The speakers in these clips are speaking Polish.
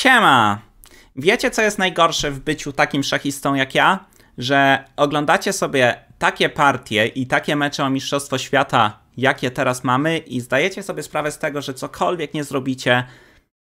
Siema! Wiecie, co jest najgorsze w byciu takim szachistą jak ja? Że oglądacie sobie takie partie i takie mecze o Mistrzostwo Świata, jakie teraz mamy, i zdajecie sobie sprawę z tego, że cokolwiek nie zrobicie,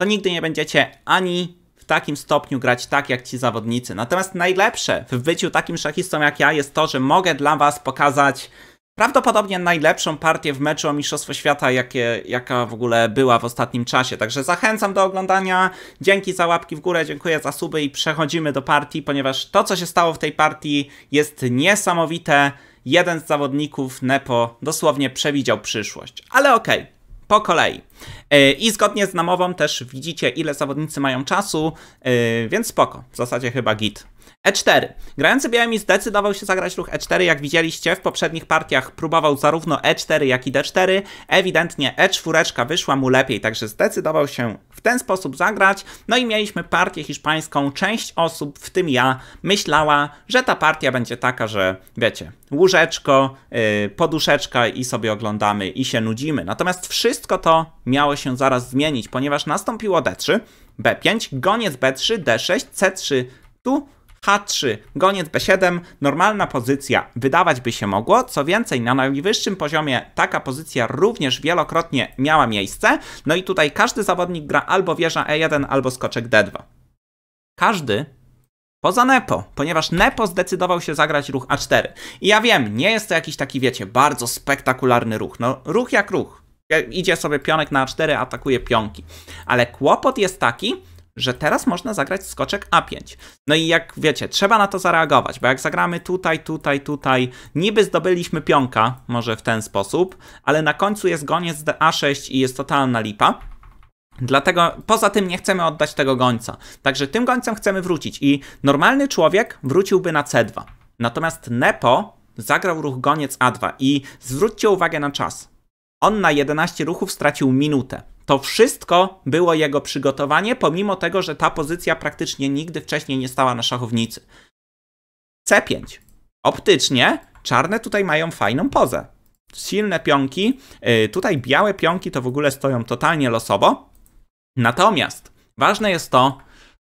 to nigdy nie będziecie ani w takim stopniu grać tak jak ci zawodnicy. Natomiast najlepsze w byciu takim szachistą jak ja jest to, że mogę dla was pokazać prawdopodobnie najlepszą partię w meczu o Mistrzostwo Świata, jakie, jaka w ogóle była w ostatnim czasie. Także zachęcam do oglądania. Dzięki za łapki w górę, dziękuję za suby i przechodzimy do partii, ponieważ to, co się stało w tej partii jest niesamowite. Jeden z zawodników Nepo dosłownie przewidział przyszłość. Ale okej, okay po kolei. E, I zgodnie z namową też widzicie, ile zawodnicy mają czasu, e, więc spoko. W zasadzie chyba git. E4. Grający białymi zdecydował się zagrać ruch E4, jak widzieliście w poprzednich partiach próbował zarówno E4, jak i D4. Ewidentnie E4 wyszła mu lepiej, także zdecydował się w ten sposób zagrać. No i mieliśmy partię hiszpańską. Część osób, w tym ja, myślała, że ta partia będzie taka, że wiecie, łóżeczko, yy, poduszeczka i sobie oglądamy i się nudzimy. Natomiast wszystko to miało się zaraz zmienić, ponieważ nastąpiło D3, B5, goniec B3, D6, C3, tu H3, goniec B7, normalna pozycja, wydawać by się mogło. Co więcej, na najwyższym poziomie taka pozycja również wielokrotnie miała miejsce. No i tutaj każdy zawodnik gra albo wieża E1, albo skoczek D2. Każdy Poza Nepo, ponieważ Nepo zdecydował się zagrać ruch A4. I ja wiem, nie jest to jakiś taki, wiecie, bardzo spektakularny ruch. No, ruch jak ruch. Idzie sobie pionek na A4, atakuje pionki. Ale kłopot jest taki, że teraz można zagrać skoczek A5. No i jak wiecie, trzeba na to zareagować, bo jak zagramy tutaj, tutaj, tutaj, niby zdobyliśmy pionka, może w ten sposób, ale na końcu jest goniec A6 i jest totalna lipa. Dlatego poza tym nie chcemy oddać tego gońca. Także tym gońcem chcemy wrócić i normalny człowiek wróciłby na C2. Natomiast Nepo zagrał ruch goniec A2 i zwróćcie uwagę na czas. On na 11 ruchów stracił minutę. To wszystko było jego przygotowanie, pomimo tego, że ta pozycja praktycznie nigdy wcześniej nie stała na szachownicy. C5. Optycznie czarne tutaj mają fajną pozę. Silne pionki, y, tutaj białe pionki to w ogóle stoją totalnie losowo. Natomiast ważne jest to,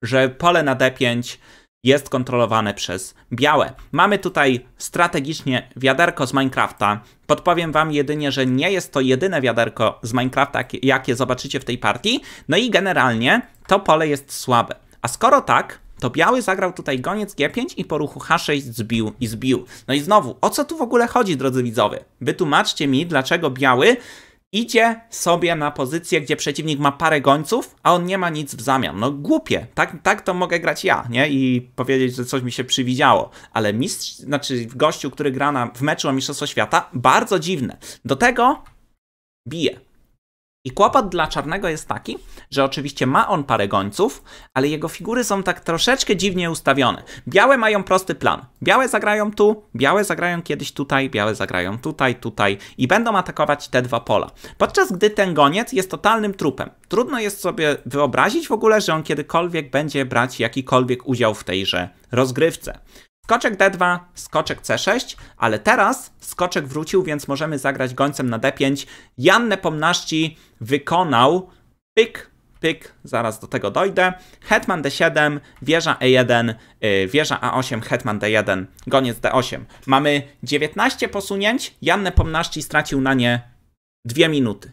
że pole na D5 jest kontrolowane przez białe. Mamy tutaj strategicznie wiaderko z Minecrafta. Podpowiem wam jedynie, że nie jest to jedyne wiaderko z Minecrafta, jakie zobaczycie w tej partii. No i generalnie to pole jest słabe. A skoro tak, to biały zagrał tutaj goniec G5 i po ruchu H6 zbił i zbił. No i znowu, o co tu w ogóle chodzi, drodzy widzowie? Wytłumaczcie mi, dlaczego biały idzie sobie na pozycję, gdzie przeciwnik ma parę gońców, a on nie ma nic w zamian. No głupie, tak, tak to mogę grać ja, nie? I powiedzieć, że coś mi się przywidziało. Ale mistrz, znaczy gościu, który gra na, w meczu o Mistrzostwo Świata, bardzo dziwne. Do tego bije. I kłopot dla czarnego jest taki, że oczywiście ma on parę gońców, ale jego figury są tak troszeczkę dziwnie ustawione. Białe mają prosty plan. Białe zagrają tu, białe zagrają kiedyś tutaj, białe zagrają tutaj, tutaj i będą atakować te dwa pola. Podczas gdy ten goniec jest totalnym trupem. Trudno jest sobie wyobrazić w ogóle, że on kiedykolwiek będzie brać jakikolwiek udział w tejże rozgrywce. Skoczek D2, skoczek C6, ale teraz skoczek wrócił, więc możemy zagrać gońcem na D5. Janne Pomnaszci wykonał pyk, pyk, zaraz do tego dojdę. Hetman D7, wieża E1, yy, wieża A8, hetman D1, goniec D8. Mamy 19 posunięć, Janne Pomnaszci stracił na nie 2 minuty.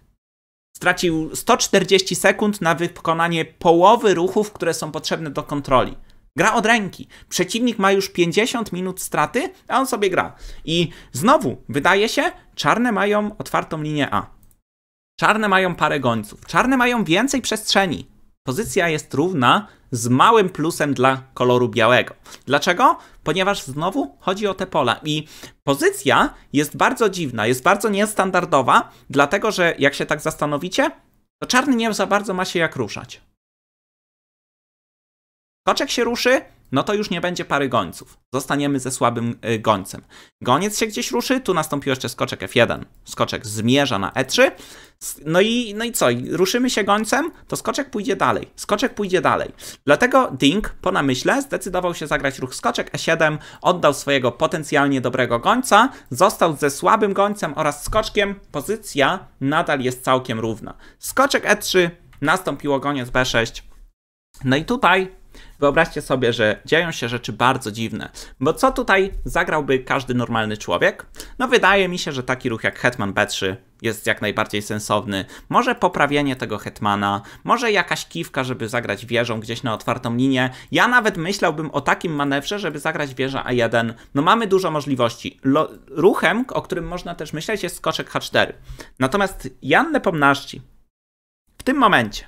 Stracił 140 sekund na wykonanie połowy ruchów, które są potrzebne do kontroli. Gra od ręki. Przeciwnik ma już 50 minut straty, a on sobie gra. I znowu, wydaje się, czarne mają otwartą linię A. Czarne mają parę gońców. Czarne mają więcej przestrzeni. Pozycja jest równa z małym plusem dla koloru białego. Dlaczego? Ponieważ znowu chodzi o te pola i pozycja jest bardzo dziwna, jest bardzo niestandardowa, dlatego że jak się tak zastanowicie, to czarny nie za bardzo ma się jak ruszać. Koczek się ruszy, no to już nie będzie pary gońców. Zostaniemy ze słabym y, gońcem. Goniec się gdzieś ruszy, tu nastąpił jeszcze skoczek F1. Skoczek zmierza na E3. No i, no i co? Ruszymy się gońcem, to skoczek pójdzie dalej. Skoczek pójdzie dalej. Dlatego Ding po namyśle zdecydował się zagrać ruch skoczek E7, oddał swojego potencjalnie dobrego gońca, został ze słabym gońcem oraz skoczkiem. Pozycja nadal jest całkiem równa. Skoczek E3, nastąpiło goniec B6. No i tutaj Wyobraźcie sobie, że dzieją się rzeczy bardzo dziwne. Bo co tutaj zagrałby każdy normalny człowiek? No wydaje mi się, że taki ruch jak Hetman B3 jest jak najbardziej sensowny. Może poprawienie tego hetmana, może jakaś kiwka, żeby zagrać wieżą gdzieś na otwartą linię. Ja nawet myślałbym o takim manewrze, żeby zagrać wieża A1. No mamy dużo możliwości. Lo ruchem, o którym można też myśleć, jest skoczek H4. Natomiast Jan Nepomnaszci w tym momencie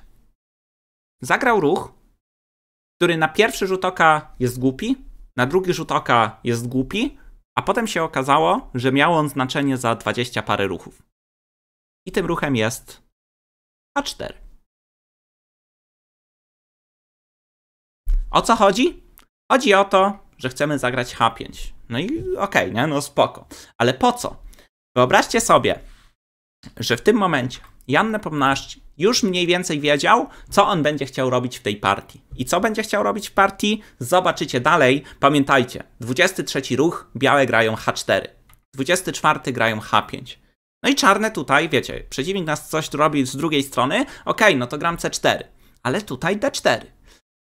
zagrał ruch, który na pierwszy rzut oka jest głupi, na drugi rzut oka jest głupi, a potem się okazało, że miał on znaczenie za 20 parę ruchów. I tym ruchem jest A4. O co chodzi? Chodzi o to, że chcemy zagrać H5. No i okej, okay, nie? No spoko. Ale po co? Wyobraźcie sobie, że w tym momencie Jan Nepomniachtchi już mniej więcej wiedział, co on będzie chciał robić w tej partii. I co będzie chciał robić w partii, zobaczycie dalej. Pamiętajcie, 23 ruch, białe grają H4, 24 grają H5. No i czarne tutaj, wiecie, przeciwnik nas coś robi z drugiej strony, ok, no to gram C4, ale tutaj D4.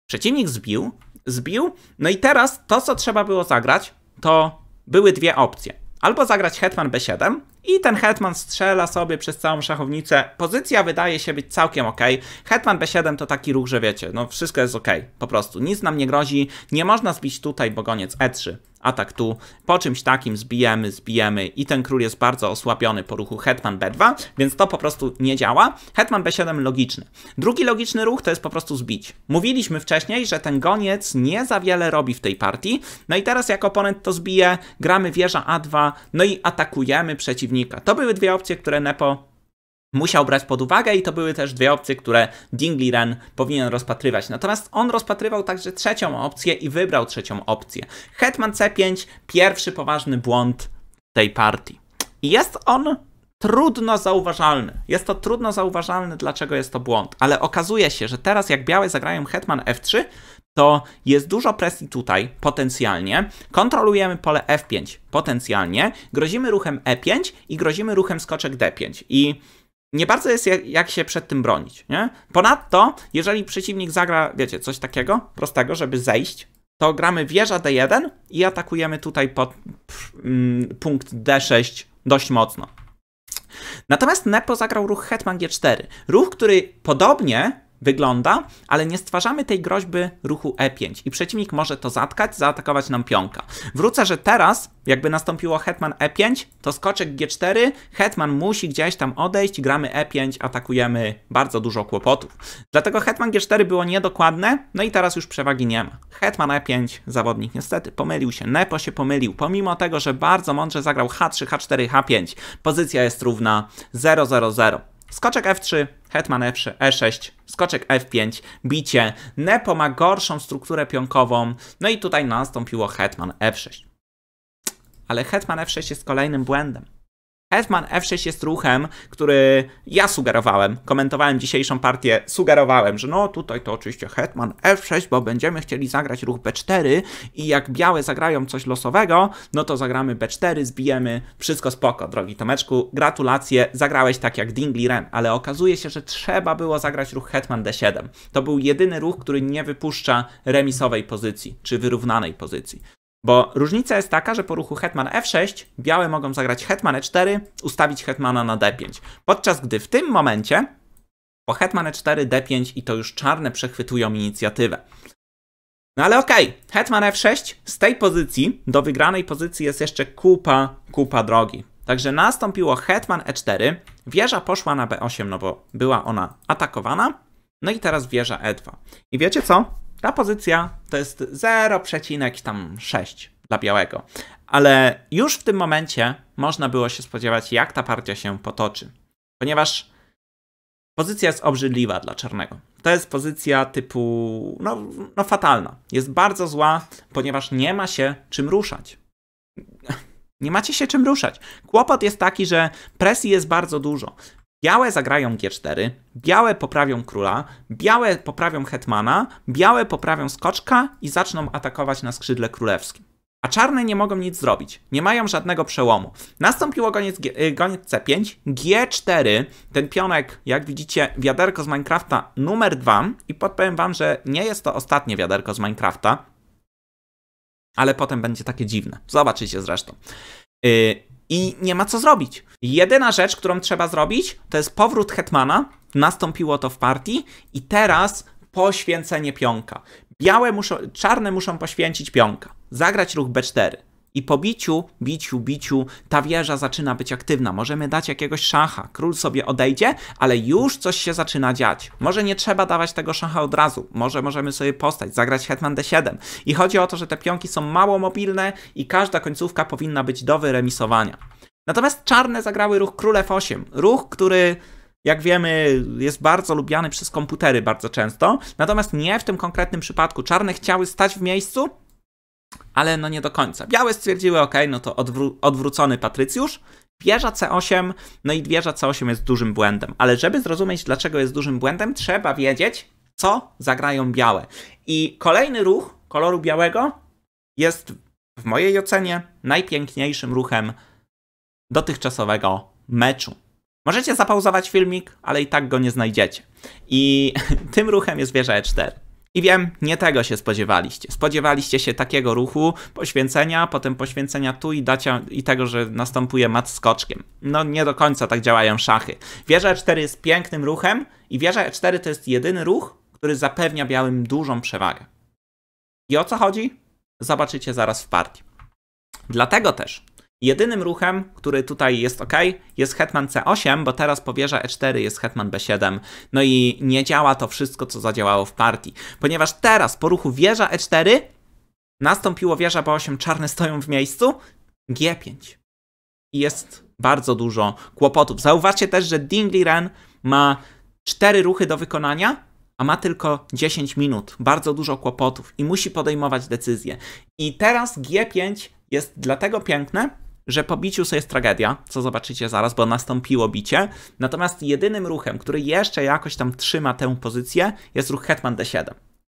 Przeciwnik zbił, zbił, no i teraz to, co trzeba było zagrać, to były dwie opcje. Albo zagrać hetman B7, i ten hetman strzela sobie przez całą szachownicę. Pozycja wydaje się być całkiem ok. Hetman b7 to taki ruch, że wiecie, no wszystko jest ok. Po prostu nic nam nie grozi. Nie można zbić tutaj, bo goniec e3 atak tu. Po czymś takim zbijemy, zbijemy i ten król jest bardzo osłabiony po ruchu hetman b2, więc to po prostu nie działa. Hetman b7 logiczny. Drugi logiczny ruch to jest po prostu zbić. Mówiliśmy wcześniej, że ten goniec nie za wiele robi w tej partii, no i teraz jak oponent to zbije, gramy wieża a2, no i atakujemy przeciwnika. To były dwie opcje, które Nepo musiał brać pod uwagę i to były też dwie opcje, które Dingley Ren powinien rozpatrywać. Natomiast on rozpatrywał także trzecią opcję i wybrał trzecią opcję. Hetman C5, pierwszy poważny błąd tej partii. I jest on trudno zauważalny. Jest to trudno zauważalny, dlaczego jest to błąd, ale okazuje się, że teraz jak białe zagrają hetman f3, to jest dużo presji tutaj, potencjalnie. Kontrolujemy pole f5, potencjalnie. Grozimy ruchem e5 i grozimy ruchem skoczek d5. I nie bardzo jest jak, jak się przed tym bronić, nie? Ponadto, jeżeli przeciwnik zagra, wiecie, coś takiego prostego, żeby zejść, to gramy wieża D1 i atakujemy tutaj pod mm, punkt D6 dość mocno. Natomiast Nepo zagrał ruch Hetman G4. Ruch, który podobnie wygląda, ale nie stwarzamy tej groźby ruchu e5 i przeciwnik może to zatkać, zaatakować nam pionka. Wrócę, że teraz, jakby nastąpiło hetman e5, to skoczek g4, hetman musi gdzieś tam odejść, gramy e5, atakujemy bardzo dużo kłopotów. Dlatego hetman g4 było niedokładne, no i teraz już przewagi nie ma. Hetman e5, zawodnik niestety pomylił się, Nepo się pomylił, pomimo tego, że bardzo mądrze zagrał h3, h4, h5, pozycja jest równa 0, 0, 0. Skoczek F3, hetman F3, E6, skoczek F5, bicie. Nepo ma gorszą strukturę pionkową, no i tutaj nastąpiło hetman F6. Ale hetman F6 jest kolejnym błędem. Hetman F6 jest ruchem, który ja sugerowałem, komentowałem dzisiejszą partię, sugerowałem, że no tutaj to oczywiście Hetman F6, bo będziemy chcieli zagrać ruch B4 i jak białe zagrają coś losowego, no to zagramy B4, zbijemy, wszystko spoko, drogi Tomeczku, gratulacje, zagrałeś tak jak Dingli Ren, ale okazuje się, że trzeba było zagrać ruch Hetman D7. To był jedyny ruch, który nie wypuszcza remisowej pozycji, czy wyrównanej pozycji. Bo różnica jest taka, że po ruchu hetman f6 białe mogą zagrać hetman e4, ustawić hetmana na d5. Podczas gdy w tym momencie po hetman e4, d5 i to już czarne przechwytują inicjatywę. No ale okej, okay. hetman f6 z tej pozycji do wygranej pozycji jest jeszcze kupa, kupa drogi. Także nastąpiło hetman e4, wieża poszła na b8, no bo była ona atakowana, no i teraz wieża e2. I wiecie co? Ta pozycja to jest 0,6 dla białego. Ale już w tym momencie można było się spodziewać, jak ta partia się potoczy. Ponieważ pozycja jest obrzydliwa dla czarnego. To jest pozycja typu, no, no fatalna. Jest bardzo zła, ponieważ nie ma się czym ruszać. Nie macie się czym ruszać. Kłopot jest taki, że presji jest bardzo dużo. Białe zagrają G4, białe poprawią króla, białe poprawią hetmana, białe poprawią skoczka i zaczną atakować na skrzydle królewskim. A czarne nie mogą nic zrobić, nie mają żadnego przełomu. Nastąpiło goniec, goniec y, C5, G4, ten pionek, jak widzicie, wiaderko z Minecrafta numer 2 i podpowiem wam, że nie jest to ostatnie wiaderko z Minecrafta, ale potem będzie takie dziwne. Zobaczycie zresztą. Y, i nie ma co zrobić. Jedyna rzecz, którą trzeba zrobić, to jest powrót Hetmana, nastąpiło to w partii i teraz poświęcenie pionka. Białe muszą, czarne muszą poświęcić pionka, zagrać ruch B4. I po biciu, biciu, biciu ta wieża zaczyna być aktywna. Możemy dać jakiegoś szacha. Król sobie odejdzie, ale już coś się zaczyna dziać. Może nie trzeba dawać tego szacha od razu. Może możemy sobie postać, zagrać hetman d7. I chodzi o to, że te pionki są mało mobilne i każda końcówka powinna być do wyremisowania. Natomiast czarne zagrały ruch król f8. Ruch, który jak wiemy, jest bardzo lubiany przez komputery bardzo często. Natomiast nie w tym konkretnym przypadku. Czarne chciały stać w miejscu, ale no nie do końca. Białe stwierdziły, ok, no to odwró odwrócony Patrycjusz, Wieża C8, no i wieża C8 jest dużym błędem, ale żeby zrozumieć, dlaczego jest dużym błędem, trzeba wiedzieć, co zagrają białe. I kolejny ruch koloru białego jest w mojej ocenie najpiękniejszym ruchem dotychczasowego meczu. Możecie zapauzować filmik, ale i tak go nie znajdziecie. I tym ruchem jest wieża E4. I wiem, nie tego się spodziewaliście. Spodziewaliście się takiego ruchu, poświęcenia, potem poświęcenia tu i, dacia, i tego, że następuje mat skoczkiem. No nie do końca tak działają szachy. Wieża 4 e jest pięknym ruchem i wieża 4 e to jest jedyny ruch, który zapewnia białym dużą przewagę. I o co chodzi? Zobaczycie zaraz w partii. Dlatego też Jedynym ruchem, który tutaj jest ok, jest hetman c8, bo teraz po powierza e4 jest hetman b7. No i nie działa to wszystko, co zadziałało w partii. Ponieważ teraz po ruchu wieża e4 nastąpiło wieża b8, czarne stoją w miejscu, g5. I jest bardzo dużo kłopotów. Zauważcie też, że Dingli Ren ma 4 ruchy do wykonania, a ma tylko 10 minut. Bardzo dużo kłopotów i musi podejmować decyzje. I teraz g5 jest dlatego piękne, że po biciu to jest tragedia, co zobaczycie zaraz, bo nastąpiło bicie. Natomiast jedynym ruchem, który jeszcze jakoś tam trzyma tę pozycję, jest ruch Hetman D7.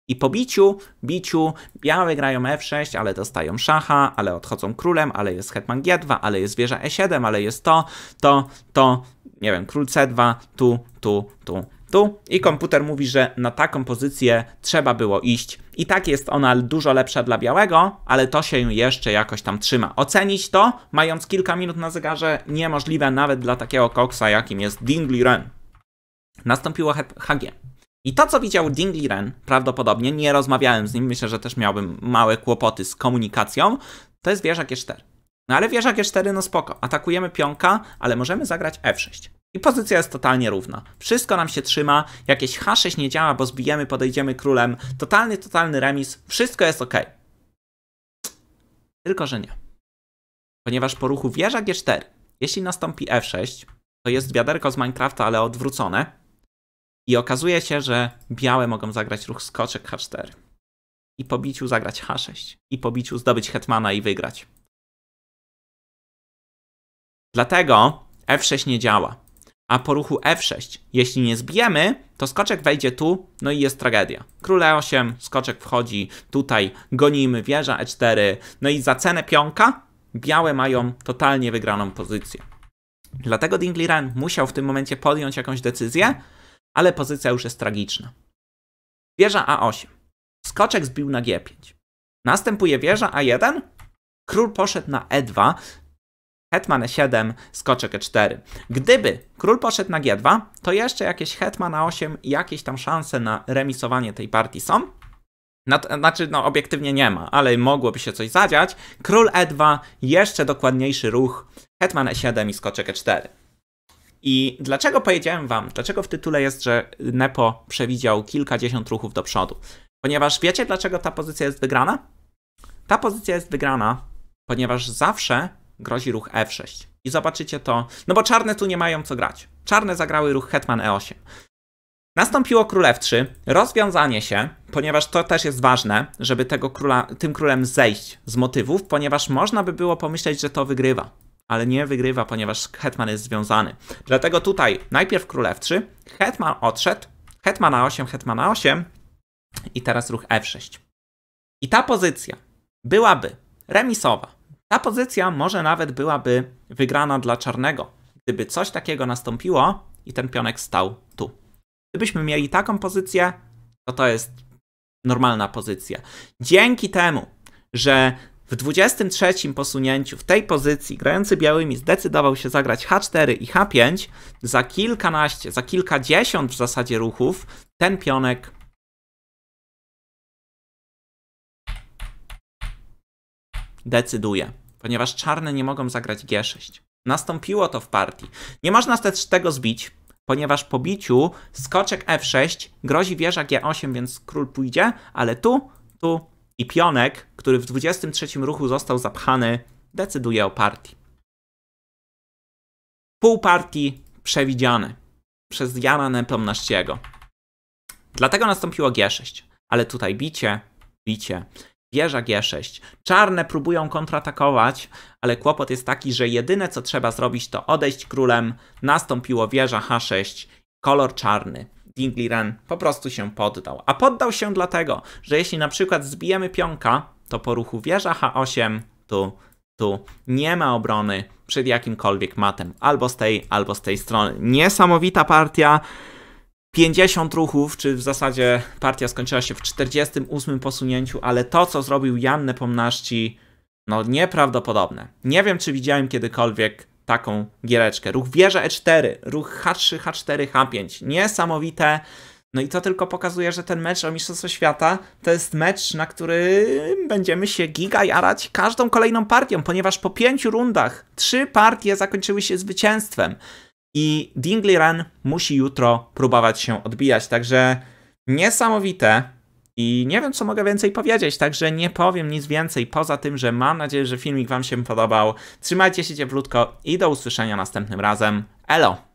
I po biciu, biciu, białe grają F6, ale dostają szacha, ale odchodzą królem, ale jest hetman G2, ale jest wieża E7, ale jest to, to, to, nie wiem, król C2, tu, tu, tu tu i komputer mówi, że na taką pozycję trzeba było iść. I tak jest ona dużo lepsza dla białego, ale to się jeszcze jakoś tam trzyma. Ocenić to, mając kilka minut na zegarze, niemożliwe nawet dla takiego koksa, jakim jest Dingli Ren. Nastąpiło HG. I to, co widział Dingli Ren, prawdopodobnie, nie rozmawiałem z nim, myślę, że też miałbym małe kłopoty z komunikacją, to jest wieża G4. No ale wieża G4, no spoko, atakujemy pionka, ale możemy zagrać F6. I pozycja jest totalnie równa. Wszystko nam się trzyma, jakieś H6 nie działa, bo zbijemy, podejdziemy królem. Totalny, totalny remis, wszystko jest ok. Tylko, że nie. Ponieważ po ruchu wieża G4, jeśli nastąpi F6, to jest wiaderko z Minecrafta, ale odwrócone. I okazuje się, że białe mogą zagrać ruch skoczek H4. I po biciu zagrać H6. I po biciu zdobyć hetmana i wygrać. Dlatego F6 nie działa a po ruchu f6, jeśli nie zbijemy, to skoczek wejdzie tu, no i jest tragedia. Król e8, skoczek wchodzi tutaj, gonimy wieża e4, no i za cenę pionka białe mają totalnie wygraną pozycję. Dlatego Ren musiał w tym momencie podjąć jakąś decyzję, ale pozycja już jest tragiczna. Wieża a8. Skoczek zbił na g5. Następuje wieża a1, król poszedł na e2, Hetman E7, skoczek E4. Gdyby król poszedł na G2, to jeszcze jakieś Hetman A8 i jakieś tam szanse na remisowanie tej partii są. No, znaczy, no obiektywnie nie ma, ale mogłoby się coś zadziać. Król E2, jeszcze dokładniejszy ruch, Hetman E7 i skoczek E4. I dlaczego powiedziałem wam, dlaczego w tytule jest, że Nepo przewidział kilkadziesiąt ruchów do przodu? Ponieważ wiecie, dlaczego ta pozycja jest wygrana? Ta pozycja jest wygrana, ponieważ zawsze grozi ruch F6. E I zobaczycie to, no bo czarne tu nie mają co grać. Czarne zagrały ruch hetman E8. Nastąpiło król F3, rozwiązanie się, ponieważ to też jest ważne, żeby tego króla, tym królem zejść z motywów, ponieważ można by było pomyśleć, że to wygrywa, ale nie wygrywa, ponieważ hetman jest związany. Dlatego tutaj najpierw król F3, hetman odszedł, hetman A8, hetman A8 i teraz ruch F6. E I ta pozycja byłaby remisowa, ta pozycja może nawet byłaby wygrana dla czarnego, gdyby coś takiego nastąpiło i ten pionek stał tu. Gdybyśmy mieli taką pozycję, to to jest normalna pozycja. Dzięki temu, że w 23 posunięciu w tej pozycji grający białymi zdecydował się zagrać H4 i H5, za kilkanaście, za kilkadziesiąt w zasadzie ruchów ten pionek decyduje, ponieważ czarne nie mogą zagrać G6. Nastąpiło to w partii. Nie można też tego zbić, ponieważ po biciu skoczek F6 grozi wieża G8, więc król pójdzie, ale tu, tu i pionek, który w 23 ruchu został zapchany, decyduje o partii. Pół partii przewidziane przez Jana Nepomnaściego. Dlatego nastąpiło G6, ale tutaj bicie, bicie. Wieża G6. Czarne próbują kontratakować, ale kłopot jest taki, że jedyne co trzeba zrobić to odejść królem, nastąpiło wieża H6, kolor czarny. ren. po prostu się poddał. A poddał się dlatego, że jeśli na przykład zbijemy pionka, to po ruchu wieża H8, tu, tu, nie ma obrony przed jakimkolwiek matem. Albo z tej, albo z tej strony. Niesamowita partia. 50 ruchów, czy w zasadzie partia skończyła się w 48 posunięciu, ale to, co zrobił Jan Nepomnaszci, no nieprawdopodobne. Nie wiem, czy widziałem kiedykolwiek taką giereczkę. Ruch wieża E4, ruch H3, H4, H5. Niesamowite. No i to tylko pokazuje, że ten mecz o Mistrzostwo Świata to jest mecz, na który będziemy się giga jarać każdą kolejną partią, ponieważ po pięciu rundach trzy partie zakończyły się zwycięstwem i Dingley Run musi jutro próbować się odbijać. Także niesamowite. I nie wiem, co mogę więcej powiedzieć, także nie powiem nic więcej poza tym, że mam nadzieję, że filmik Wam się podobał. Trzymajcie się cieplutko i do usłyszenia następnym razem. Elo!